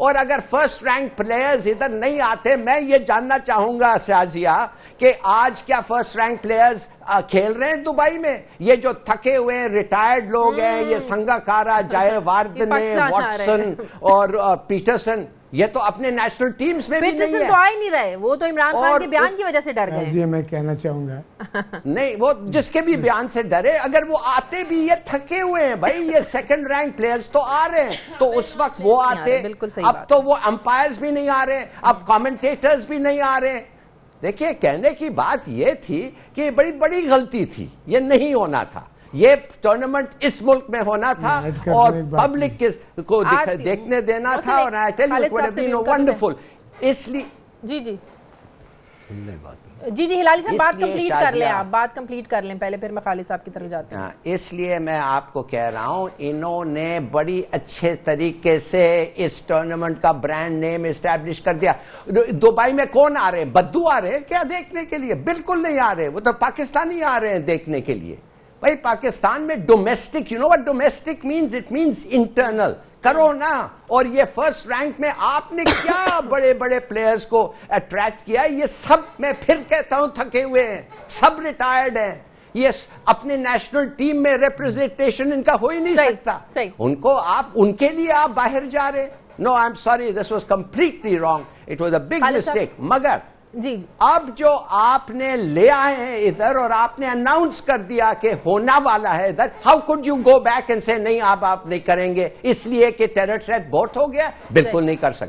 और अगर first rank players इधर नहीं आते मैं ये जानना चाहूंगा शाजिया कि आज क्या फर्स्ट रैंक प्लेयर्स खेल रहे हैं दुबई में ये जो थके हुए रिटायर्ड लोग हैं ये संगाकारा जय वार्ड वॉटसन और पीटरसन ये तो अपने नेशनल टीम्स में भी तो नहीं तो आ नहीं रहे वो तो इमरान खान के बयान की वजह से डर गए ये मैं कहना चाहूंगा नहीं वो जिसके भी बयान से डरे अगर वो आते भी ये थके हुए हैं भाई ये सेकंड रैंक प्लेयर्स तो आ रहे हैं तो हाँ, उस वक्त वो आते बिल्कुल सही अब तो वो अंपायर्स भी नहीं आ रहे अब कॉमेंटेटर्स भी नहीं आ रहे देखिए कहने की बात ये थी कि बड़ी बड़ी गलती थी ये नहीं होना था ये टूर्नामेंट इस मुल्क में होना था और पब्लिक किस को देखने देना था और I tell you would been wonderful इसलिए जी जी जी जी हिलाली साहब बात कंप्लीट कर लें आप बात कंप्लीट कर लें पहले फिर मैं खालिद साहब की तरफ जाते हैं हाँ, इसलिए मैं आपको कह रहा हूं इन्होंने बड़ी अच्छे तरीके से इस टूर्नामेंट का ब्रांड नेम इस्टेब्लिश कर दिया दुबई में कौन आ रहे बद्दू आ रहे हैं क्या देखने के लिए बिल्कुल नहीं आ रहे वो तो पाकिस्तानी आ रहे हैं देखने के लिए भाई पाकिस्तान में domestic you know what domestic means it means internal करो ना और ये फर्स्ट रैंक में आपने क्या बड़े बड़े प्लेयर्स को अट्रैक्ट किया ये सब मैं फिर कहता हूं थके हुए हैं सब रिटायर्ड हैं ये अपने नेशनल टीम में रिप्रेजेंटेशन इनका हो ही नहीं सही, सकता सही. उनको आप उनके लिए आप बाहर जा रहे no I am sorry this was completely wrong it was a big mistake मगर जी अब जो आपने ले आए हैं इधर और आपने अनाउंस कर दिया कि होना वाला है इधर how could you go back end से नहीं आप आप नहीं करेंगे इसलिए कि टेरर ट्रैक बोट हो गया बिल्कुल नहीं कर सकते